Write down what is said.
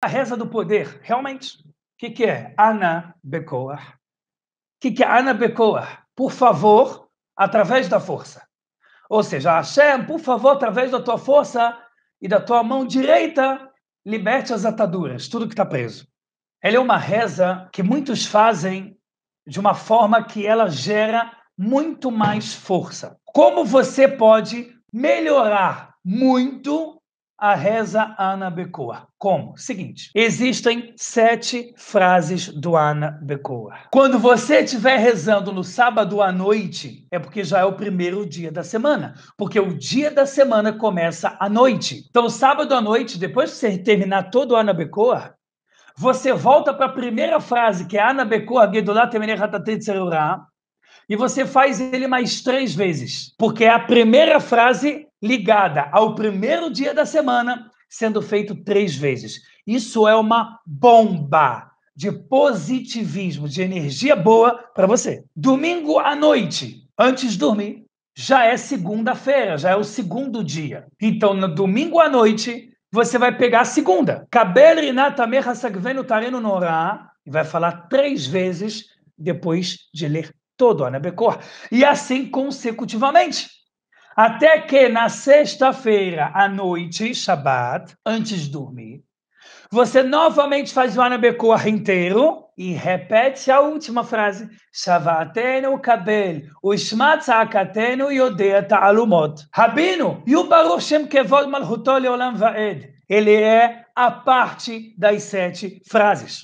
a reza do poder, realmente. O que, que é? Ana Bekoah. O que, que é Ana Bekoah? Por favor, através da força. Ou seja, Hashem, por favor, através da tua força e da tua mão direita, liberte as ataduras, tudo que está preso. Ela é uma reza que muitos fazem de uma forma que ela gera muito mais força. Como você pode melhorar muito a reza Ana Bekoa. Como? Seguinte, existem sete frases do Ana Bekoa. Quando você estiver rezando no sábado à noite, é porque já é o primeiro dia da semana, porque o dia da semana começa à noite. Então, sábado à noite, depois que você terminar todo o Ana Bekoa, você volta para a primeira frase, que é Ana Bekoa Gedolat e você faz ele mais três vezes, porque é a primeira frase ligada ao primeiro dia da semana, sendo feito três vezes. Isso é uma bomba de positivismo, de energia boa para você. Domingo à noite, antes de dormir, já é segunda-feira, já é o segundo dia. Então, no domingo à noite, você vai pegar a segunda. Kabel Rinata Mehasagvenu Tareno Norá, e vai falar três vezes depois de ler todo o Anabekor. E assim consecutivamente. Até que na sexta-feira à noite, Shabbat, antes de dormir, você novamente faz o Anabekoah inteiro e repete a última frase. Shavatenu kabel, ushmat za'akatenu yodea ta'alumot. Rabino, e Shem kevod malchutol leolam va'ed. Ele é a parte das sete frases.